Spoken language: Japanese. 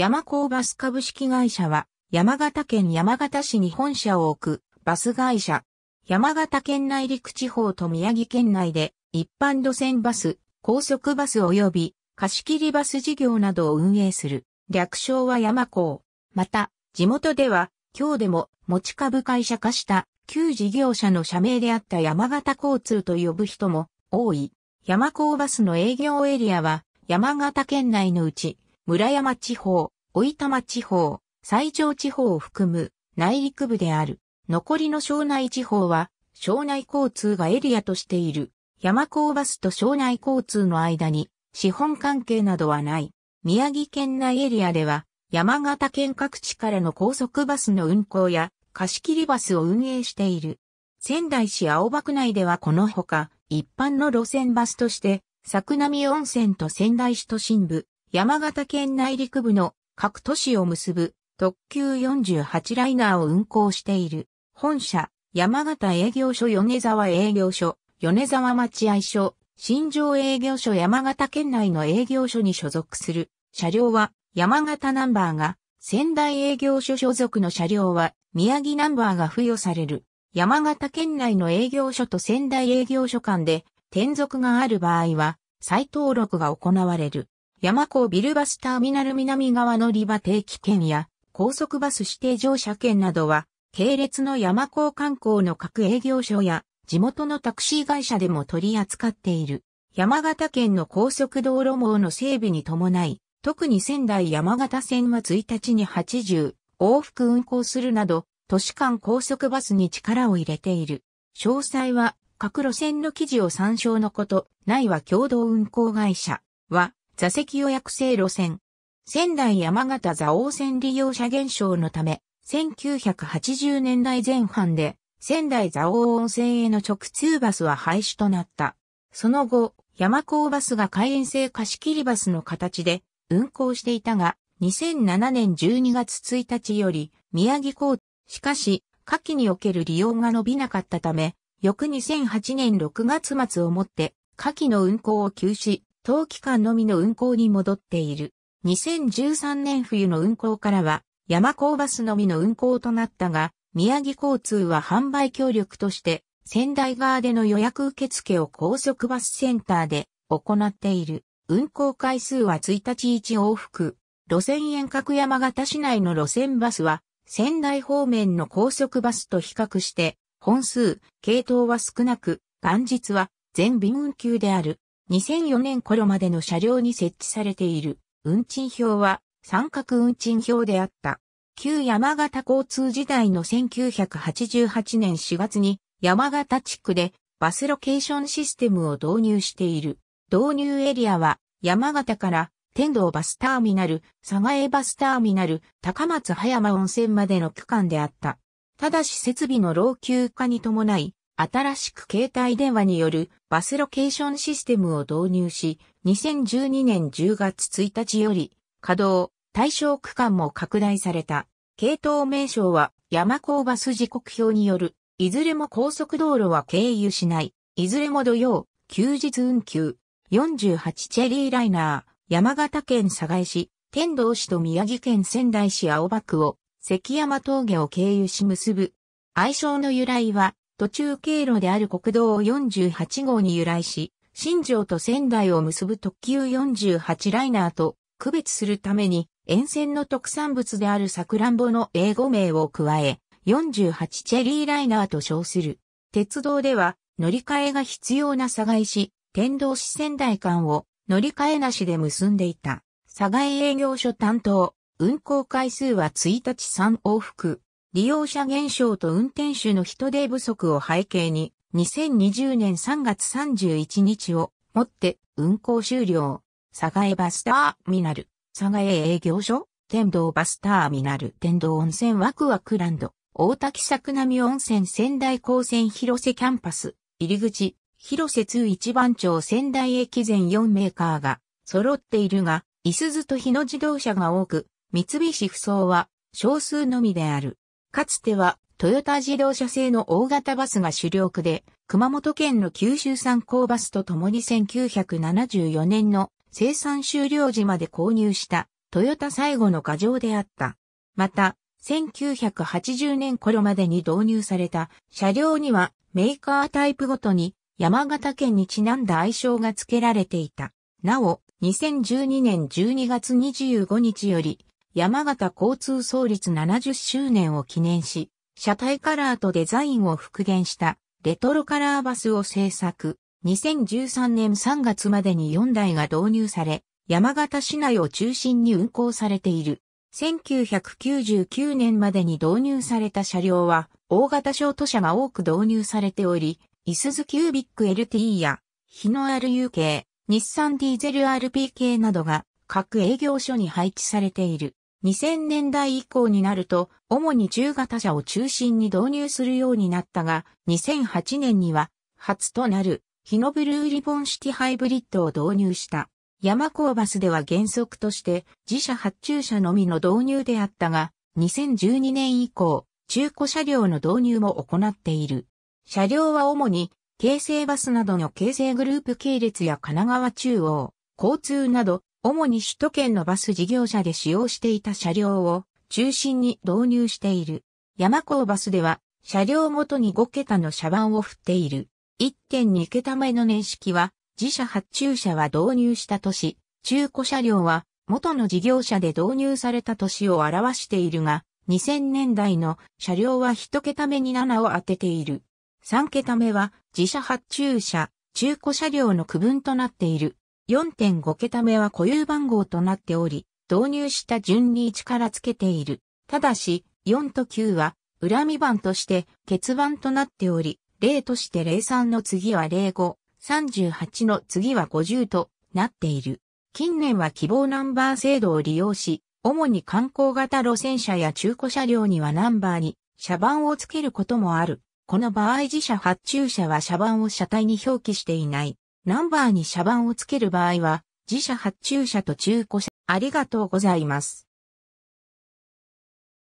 山高バス株式会社は、山形県山形市に本社を置くバス会社。山形県内陸地方と宮城県内で一般路線バス、高速バス及び貸切バス事業などを運営する。略称は山高。また、地元では今日でも持ち株会社化した旧事業者の社名であった山形交通と呼ぶ人も多い。山高バスの営業エリアは山形県内のうち村山地方、老玉地方、西条地方を含む内陸部である。残りの庄内地方は、庄内交通がエリアとしている。山高バスと庄内交通の間に資本関係などはない。宮城県内エリアでは、山形県各地からの高速バスの運行や貸し切りバスを運営している。仙台市青葉区内ではこのほか、一般の路線バスとして、作並温泉と仙台市都心部、山形県内陸部の各都市を結ぶ特急48ライナーを運行している。本社、山形営業所米沢営業所、米沢待合所、新庄営業所山形県内の営業所に所属する。車両は山形ナンバーが、仙台営業所所属の車両は宮城ナンバーが付与される。山形県内の営業所と仙台営業所間で転属がある場合は再登録が行われる。山港ビルバスターミナル南側乗り場定期券や高速バス指定乗車券などは、系列の山港観光の各営業所や地元のタクシー会社でも取り扱っている。山形県の高速道路網の整備に伴い、特に仙台山形線は1日に80往復運行するなど、都市間高速バスに力を入れている。詳細は各路線の記事を参照のこと、ないは共同運行会社は、座席予約制路線。仙台山形座王線利用者減少のため、1980年代前半で仙台座王温泉への直通バスは廃止となった。その後、山高バスが開園制貸切バスの形で運行していたが、2007年12月1日より宮城港、しかし、夏季における利用が伸びなかったため、翌2008年6月末をもって、夏季の運行を休止。冬期間のみの運行に戻っている。2013年冬の運行からは、山高バスのみの運行となったが、宮城交通は販売協力として、仙台側での予約受付を高速バスセンターで行っている。運行回数は1日1往復。路線沿隔山形市内の路線バスは、仙台方面の高速バスと比較して、本数、系統は少なく、元日は全便運休である。2004年頃までの車両に設置されている運賃表は三角運賃表であった。旧山形交通時代の1988年4月に山形地区でバスロケーションシステムを導入している。導入エリアは山形から天童バスターミナル、佐賀江バスターミナル、高松葉山温泉までの区間であった。ただし設備の老朽化に伴い、新しく携帯電話によるバスロケーションシステムを導入し、2012年10月1日より稼働、対象区間も拡大された。系統名称は山高バス時刻表による、いずれも高速道路は経由しない、いずれも土曜、休日運休、48チェリーライナー、山形県佐賀市、天童市と宮城県仙台市青葉区を、関山峠を経由し結ぶ。愛称の由来は、途中経路である国道48号に由来し、新庄と仙台を結ぶ特急48ライナーと区別するために、沿線の特産物であるサクランボの英語名を加え、48チェリーライナーと称する。鉄道では乗り換えが必要な佐賀市、天童市仙台間を乗り換えなしで結んでいた。佐賀営業所担当、運行回数は1日3往復。利用者減少と運転手の人手不足を背景に、2020年3月31日をもって運行終了。佐賀江バスターミナル、佐賀江営業所、天童バスターミナル、天童温泉ワクワクランド、大滝桜並温泉仙台高専広瀬キャンパス、入り口、広瀬通一番町仙台駅前4メーカーが揃っているが、いすずと日野自動車が多く、三菱不走は少数のみである。かつては、トヨタ自動車製の大型バスが主力で、熊本県の九州産高バスと共に1974年の生産終了時まで購入したトヨタ最後の過剰であった。また、1980年頃までに導入された車両にはメーカータイプごとに山形県にちなんだ愛称が付けられていた。なお、2012年12月25日より山形交通創立70周年を記念し、車体カラーとデザインを復元したレトロカラーバスを製作。2013年3月までに4台が導入され、山形市内を中心に運行されている。1999年までに導入された車両は、大型ショート車が多く導入されており、イスズキュービック LT や、日の RU k 日産ディーゼル RP 系などが各営業所に配置されている。2000年代以降になると、主に中型車を中心に導入するようになったが、2008年には、初となる、日のブルーリボンシティハイブリッドを導入した。山高バスでは原則として、自社発注車のみの導入であったが、2012年以降、中古車両の導入も行っている。車両は主に、京成バスなどの京成グループ系列や神奈川中央、交通など、主に首都圏のバス事業者で使用していた車両を中心に導入している。山高バスでは車両ごとに5桁の車番を振っている。1.2桁目の年式は自社発注車は導入した年、中古車両は元の事業者で導入された年を表しているが、2000年代の車両は1桁目に7を当てている。3桁目は自社発注車、中古車両の区分となっている。4.5桁目は固有番号となっており、導入した順に1から付けている。ただし、4と9は、恨み番として、欠番となっており、0として03の次は05、38の次は50となっている。近年は希望ナンバー制度を利用し、主に観光型路線車や中古車両にはナンバーに車番を付けることもある。この場合自社発注者は車番を車体に表記していない。ナンバーに車番をつける場合は、自社発注車と中古車。ありがとうございます。